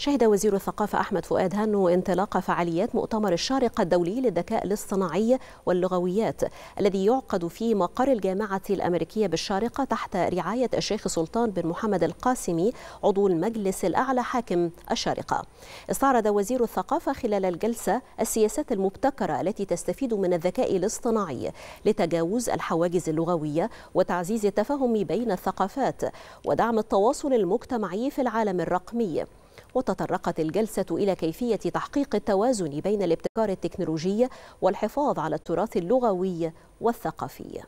شهد وزير الثقافة أحمد فؤاد هانو انطلاق فعاليات مؤتمر الشارقة الدولي للذكاء الاصطناعي واللغويات الذي يعقد في مقر الجامعة الأمريكية بالشارقة تحت رعاية الشيخ سلطان بن محمد القاسمي عضو المجلس الأعلى حاكم الشارقة استعرض وزير الثقافة خلال الجلسة السياسات المبتكرة التي تستفيد من الذكاء الاصطناعي لتجاوز الحواجز اللغوية وتعزيز التفاهم بين الثقافات ودعم التواصل المجتمعي في العالم الرقمي وتطرقت الجلسة إلى كيفية تحقيق التوازن بين الابتكار التكنولوجي والحفاظ على التراث اللغوي والثقافي